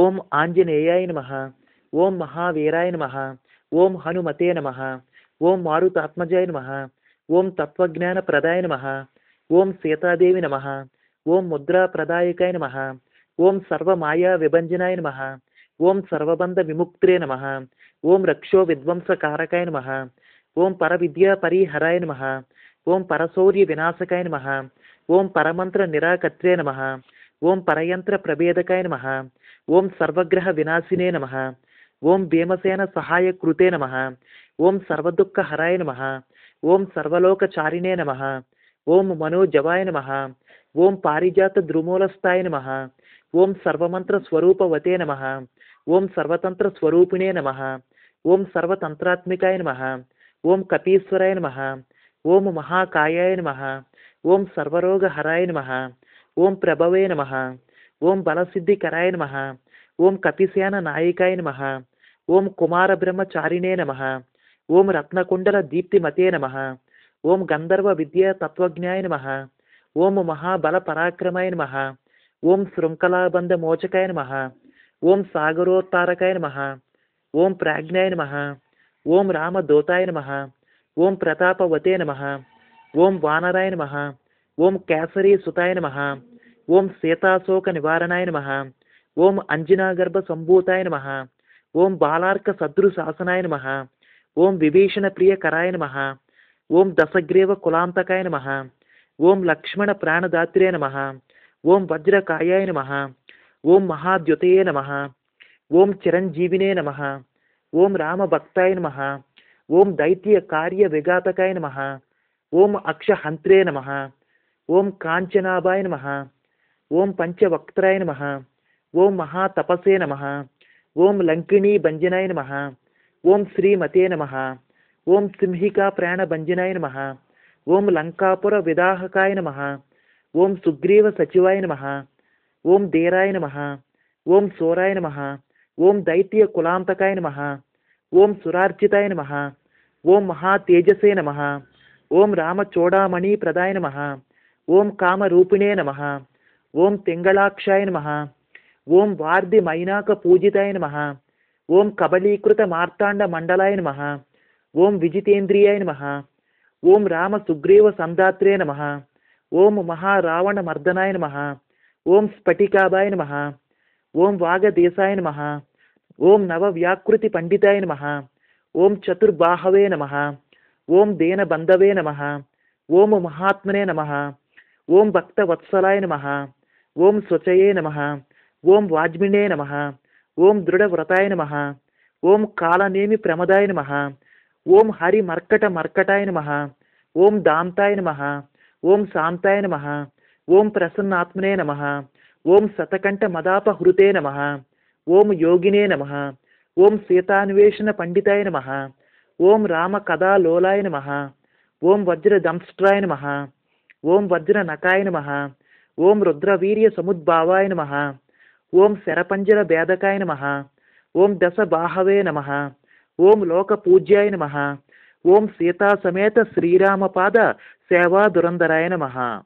ఓం ఆంజనేయాయ నమ ఓం మహావీరాయ నమ ఓం హనుమతే నమ ఓం మారుతాత్మజాయ నమ ఓం తత్వజ్ఞాన ప్రదాయ నమ ఓం సీతాదేవి నమ ఓం ముద్రా ప్రదాయకాయ నమ ఓం సర్వమాయా విభంజనాయ నమ ఓం సర్వబంధ విముక్త్రే నమ ఓం రక్షో విధ్వంసకారకాయ నమ ఓం పరవిద్యా పరిహరాయ నమ ఓం పరశౌర్య వినాశకాయ నమ ఓం పరమంత్ర నిరాకత్రే నమ ఓం పరయంత్ర ప్రభేదకాయ నమ ओम सर्वग्रह विनाशिने ॐ सर्वग्रहविनाशिने नमः ॐ नम ओं ॐ सर्वदुःखहराय नम ओं सर्वोकचारिणे नम ओं मनोजवाय नमः ॐ पारिजातद्रुमूलस्थाय नम ओं सर्वमन्त्रस्वरूपवते नम ओं सर्वतन्त्रस्वरूपिणे नम ओं सर्वतंत्रात्मकाय नम ओं कपीश्वराय नम ओं महाकायाय नम ओं सर्वरोगहराय नम ओं प्रभवे नमः ఓం బలసిద్ధి కరాయ నమ ఓం కపిసేన నాయికాయ నమ ఓం కుమార బ్రహ్మచారిణే నమ ఓం రత్నకుండల దీప్తిమతే నమ ఓం గంధర్వ విద్యా తత్వజ్ఞాయ నమ ఓం మహాబల పరాక్రమాయ నమ ఓం శృంఖలాబంధ మోచకాయ నమ ఓం సాగరోత్తారకాయ నమ ఓం ప్రాజ్ఞాయ నమ ఓం రామదూతాయ నమ ఓం ప్రతాపవతే నమ ఓం వానరాయ నమ ఓం కేసరీ సుతాయ నమ ओम ॐ शेताशोकनिवारणाय नमः ॐ अञ्जनागर्भसम्भूताय नमः ॐ बालार्कसदृशासनाय नमः ॐ विभीषणप्रियकराय नमः ॐ दशग्रीवकुलान्तकाय नमः ॐ लक्ष्मणप्राणदात्रे नमः ॐ वज्रकायाय नमः ॐ महाद्युतये नमः ॐ चिरञ्जीविने नमः ॐ रामभक्ताय नमः ॐ विघातकाय नम ॐ अक्षहंत्रे नम ॐ कांचनाभाय नमः ॐ पञ्चवक्त्राय नम ओं महातपसे नमः ॐ लङ्किणीभञ्जनाय नम ओं श्रीमते नम नमः ॐ सिंहिकाप्राणभञ्जनाय नमः ॐ लङ्कापुरविदाहकाय नमः ॐ सुग्रीवसचिवाय नम ओं देराय नम ओं सोराय नम ओं दैत्यकुलान्तकाय नम ओं सुरार्चिताय नम ओं महातेजसे नमः ॐ रामचोडामणिप्रदाय नमः ॐ कामरूपिणे नमः ஓம் திங்களாக்ஷாய நம ஓம் வார்தி மைனாக பூஜிதாய நம ஓம் கபலீகிருத மார்த்தாண்ட மண்டலாய நம ஓம் விஜிதேந்திரியாய நம ஓம் ராம சுக்ரீவ சந்தாத்ரே நம ஓம் மகாராவண மர்தனாய நம ஓம் ஸ்பட்டிகாபாய நம ஓம் வாகதேசாய நம ஓம் நவவியாக்கிருதி பண்டிதாய நம ஓம் சதுர்பாகவே நம ஓம் தேனபந்தவே நம ஓம் மகாத்மனே நம ஓம் பக்தவத்சலாய நம ఓం స్వచయే నమ ఓం వాజ్మినే నమ ఓం దృఢవ్రతాయ నమ ఓం కాలనేమి ప్రమదాయ నమ ఓం హరి మర్కట మర్కటాయ నమ ఓం దాంతాయ నమ ఓం శాంతాయ నమ ఓం ప్రసన్నాత్మనే నమ ఓం శతకంఠ మదాపహృతే నమ ఓం యోగినే నమ ఓం సీతాన్వేషణ పండితాయ నమ ఓం రామ కథా లోలాయ నమ ఓం వజ్రదంష్ట్రాయ నమ ఓం వజ్ర నకాయ నమ ఓం రుద్రవీర్య సముద్భావాయ నమ ఓం శరపంజర భేదకాయ నమ ఓం దశ బాహవే నమ ఓం లోక పూజ్యాయ నమ ఓం సీతా సమేత శ్రీరామపాద సేవా దురంధరాయ నమ